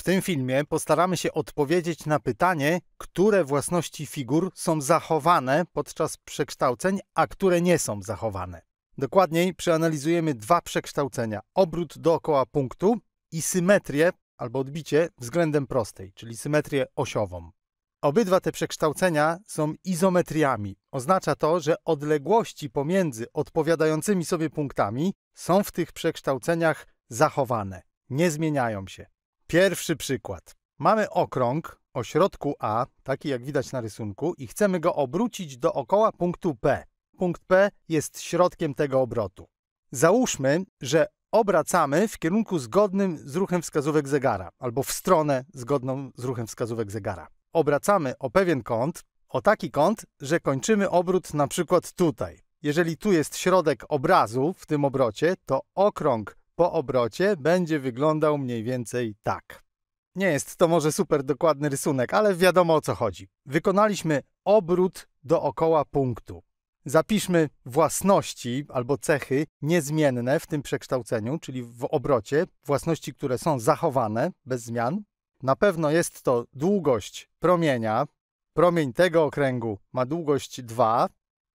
W tym filmie postaramy się odpowiedzieć na pytanie, które własności figur są zachowane podczas przekształceń, a które nie są zachowane. Dokładniej przeanalizujemy dwa przekształcenia: obrót dookoła punktu i symetrię albo odbicie względem prostej, czyli symetrię osiową. Obydwa te przekształcenia są izometriami. Oznacza to, że odległości pomiędzy odpowiadającymi sobie punktami są w tych przekształceniach zachowane, nie zmieniają się. Pierwszy przykład. Mamy okrąg o środku A, taki jak widać na rysunku, i chcemy go obrócić dookoła punktu P. Punkt P jest środkiem tego obrotu. Załóżmy, że obracamy w kierunku zgodnym z ruchem wskazówek zegara, albo w stronę zgodną z ruchem wskazówek zegara. Obracamy o pewien kąt, o taki kąt, że kończymy obrót na przykład tutaj. Jeżeli tu jest środek obrazu w tym obrocie, to okrąg po obrocie będzie wyglądał mniej więcej tak. Nie jest to może super dokładny rysunek, ale wiadomo o co chodzi. Wykonaliśmy obrót dookoła punktu. Zapiszmy własności albo cechy niezmienne w tym przekształceniu, czyli w obrocie, własności, które są zachowane bez zmian. Na pewno jest to długość promienia. Promień tego okręgu ma długość 2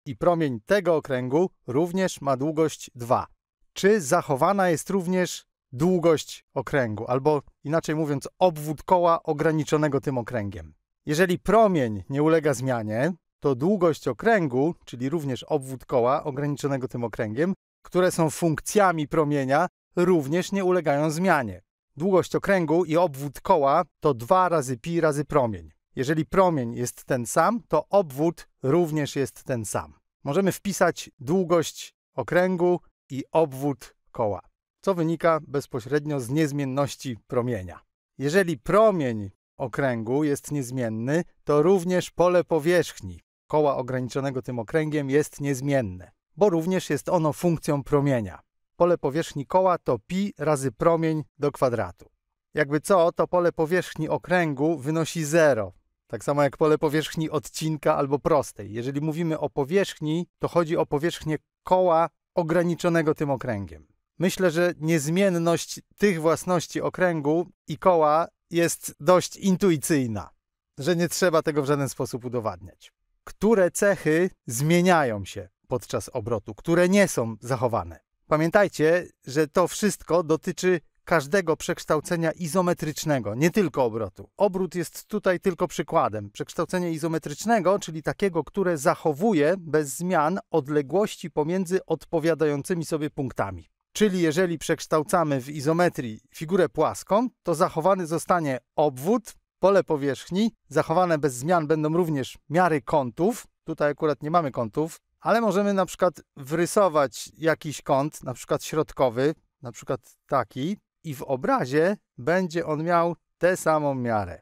i promień tego okręgu również ma długość 2 czy zachowana jest również długość okręgu, albo inaczej mówiąc, obwód koła ograniczonego tym okręgiem. Jeżeli promień nie ulega zmianie, to długość okręgu, czyli również obwód koła ograniczonego tym okręgiem, które są funkcjami promienia, również nie ulegają zmianie. Długość okręgu i obwód koła to 2 razy pi razy promień. Jeżeli promień jest ten sam, to obwód również jest ten sam. Możemy wpisać długość okręgu i obwód koła, co wynika bezpośrednio z niezmienności promienia. Jeżeli promień okręgu jest niezmienny, to również pole powierzchni koła ograniczonego tym okręgiem jest niezmienne, bo również jest ono funkcją promienia. Pole powierzchni koła to pi razy promień do kwadratu. Jakby co, to pole powierzchni okręgu wynosi 0, tak samo jak pole powierzchni odcinka albo prostej. Jeżeli mówimy o powierzchni, to chodzi o powierzchnię koła ograniczonego tym okręgiem. Myślę, że niezmienność tych własności okręgu i koła jest dość intuicyjna, że nie trzeba tego w żaden sposób udowadniać. Które cechy zmieniają się podczas obrotu, które nie są zachowane? Pamiętajcie, że to wszystko dotyczy każdego przekształcenia izometrycznego, nie tylko obrotu. Obrót jest tutaj tylko przykładem. Przekształcenie izometrycznego, czyli takiego, które zachowuje bez zmian odległości pomiędzy odpowiadającymi sobie punktami. Czyli jeżeli przekształcamy w izometrii figurę płaską, to zachowany zostanie obwód, pole powierzchni, zachowane bez zmian będą również miary kątów. Tutaj akurat nie mamy kątów, ale możemy na przykład wrysować jakiś kąt, na przykład środkowy, na przykład taki, i w obrazie będzie on miał tę samą miarę.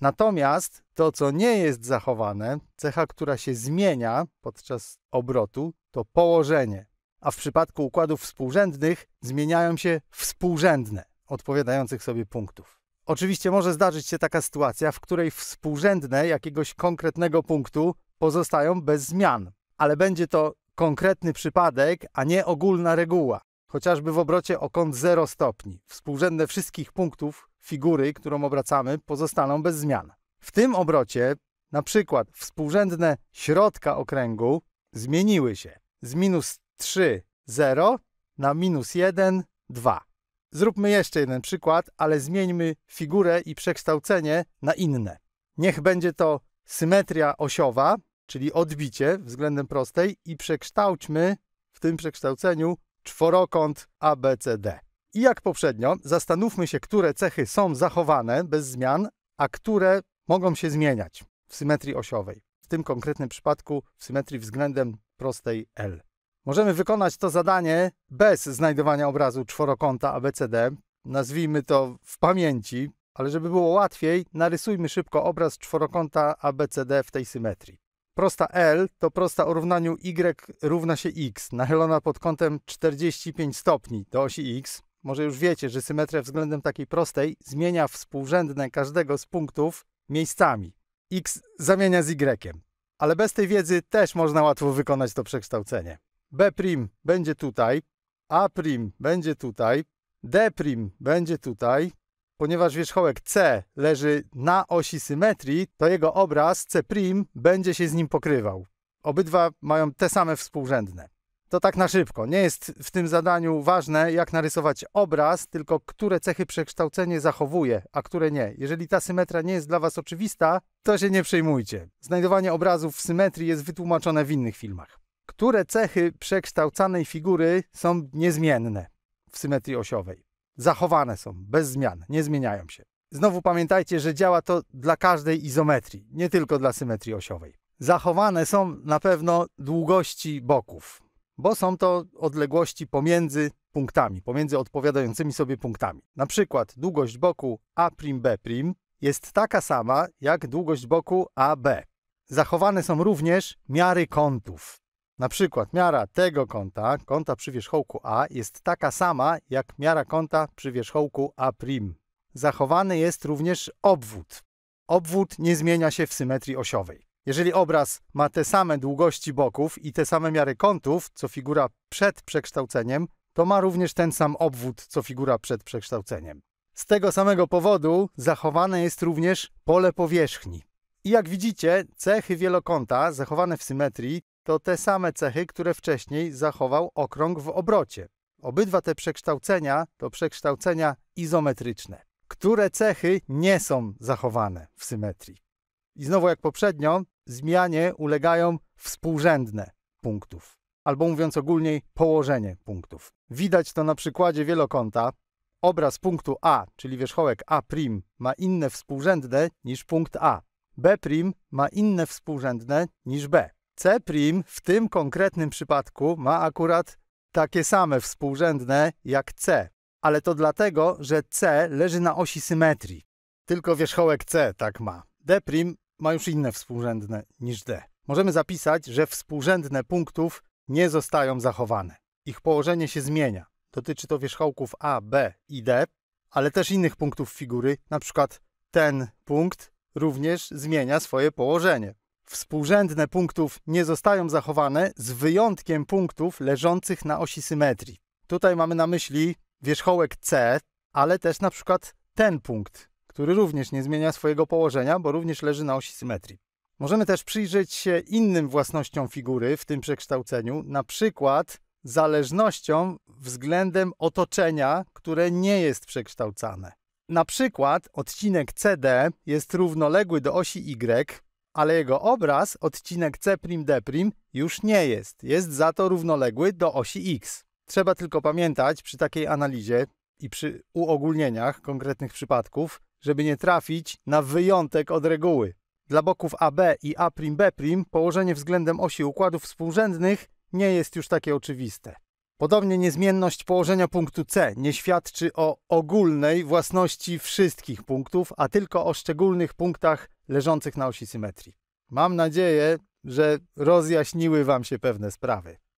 Natomiast to, co nie jest zachowane, cecha, która się zmienia podczas obrotu, to położenie. A w przypadku układów współrzędnych zmieniają się współrzędne odpowiadających sobie punktów. Oczywiście może zdarzyć się taka sytuacja, w której współrzędne jakiegoś konkretnego punktu pozostają bez zmian, ale będzie to konkretny przypadek, a nie ogólna reguła chociażby w obrocie o kąt 0 stopni. Współrzędne wszystkich punktów figury, którą obracamy, pozostaną bez zmian. W tym obrocie na przykład współrzędne środka okręgu zmieniły się z minus 3, 0 na minus 1, 2. Zróbmy jeszcze jeden przykład, ale zmieńmy figurę i przekształcenie na inne. Niech będzie to symetria osiowa, czyli odbicie względem prostej i przekształćmy w tym przekształceniu czworokąt ABCD. I jak poprzednio, zastanówmy się, które cechy są zachowane bez zmian, a które mogą się zmieniać w symetrii osiowej. W tym konkretnym przypadku w symetrii względem prostej L. Możemy wykonać to zadanie bez znajdowania obrazu czworokąta ABCD. Nazwijmy to w pamięci, ale żeby było łatwiej, narysujmy szybko obraz czworokąta ABCD w tej symetrii prosta L to prosta o równaniu Y równa się X, nachylona pod kątem 45 stopni do osi X. Może już wiecie, że symetria względem takiej prostej zmienia współrzędne każdego z punktów miejscami. X zamienia z Y, ale bez tej wiedzy też można łatwo wykonać to przekształcenie. B' będzie tutaj, A' będzie tutaj, D' będzie tutaj, Ponieważ wierzchołek C leży na osi symetrii, to jego obraz C' będzie się z nim pokrywał. Obydwa mają te same współrzędne. To tak na szybko. Nie jest w tym zadaniu ważne, jak narysować obraz, tylko które cechy przekształcenie zachowuje, a które nie. Jeżeli ta symetria nie jest dla Was oczywista, to się nie przejmujcie. Znajdowanie obrazów w symetrii jest wytłumaczone w innych filmach. Które cechy przekształcanej figury są niezmienne w symetrii osiowej? zachowane są, bez zmian, nie zmieniają się. Znowu pamiętajcie, że działa to dla każdej izometrii, nie tylko dla symetrii osiowej. Zachowane są na pewno długości boków, bo są to odległości pomiędzy punktami, pomiędzy odpowiadającymi sobie punktami. Na przykład długość boku A'B' jest taka sama jak długość boku AB. Zachowane są również miary kątów. Na przykład miara tego kąta, kąta przy wierzchołku A, jest taka sama jak miara kąta przy wierzchołku A'. Zachowany jest również obwód. Obwód nie zmienia się w symetrii osiowej. Jeżeli obraz ma te same długości boków i te same miary kątów, co figura przed przekształceniem, to ma również ten sam obwód, co figura przed przekształceniem. Z tego samego powodu zachowane jest również pole powierzchni. I jak widzicie, cechy wielokąta zachowane w symetrii to te same cechy, które wcześniej zachował okrąg w obrocie. Obydwa te przekształcenia to przekształcenia izometryczne. Które cechy nie są zachowane w symetrii? I znowu jak poprzednio, zmianie ulegają współrzędne punktów, albo mówiąc ogólniej, położenie punktów. Widać to na przykładzie wielokąta. Obraz punktu A, czyli wierzchołek A' ma inne współrzędne niż punkt A. B' ma inne współrzędne niż B c w tym konkretnym przypadku ma akurat takie same współrzędne jak C, ale to dlatego, że C leży na osi symetrii. Tylko wierzchołek C tak ma. D' ma już inne współrzędne niż D. Możemy zapisać, że współrzędne punktów nie zostają zachowane. Ich położenie się zmienia. Dotyczy to wierzchołków A, B i D, ale też innych punktów figury, na przykład ten punkt również zmienia swoje położenie współrzędne punktów nie zostają zachowane, z wyjątkiem punktów leżących na osi symetrii. Tutaj mamy na myśli wierzchołek C, ale też na przykład ten punkt, który również nie zmienia swojego położenia, bo również leży na osi symetrii. Możemy też przyjrzeć się innym własnościom figury w tym przekształceniu, na przykład zależnością względem otoczenia, które nie jest przekształcane. Na przykład odcinek CD jest równoległy do osi Y, ale jego obraz, odcinek C'D', już nie jest. Jest za to równoległy do osi x. Trzeba tylko pamiętać przy takiej analizie i przy uogólnieniach konkretnych przypadków, żeby nie trafić na wyjątek od reguły. Dla boków AB i A'B' położenie względem osi układów współrzędnych nie jest już takie oczywiste. Podobnie niezmienność położenia punktu C nie świadczy o ogólnej własności wszystkich punktów, a tylko o szczególnych punktach leżących na osi symetrii. Mam nadzieję, że rozjaśniły Wam się pewne sprawy.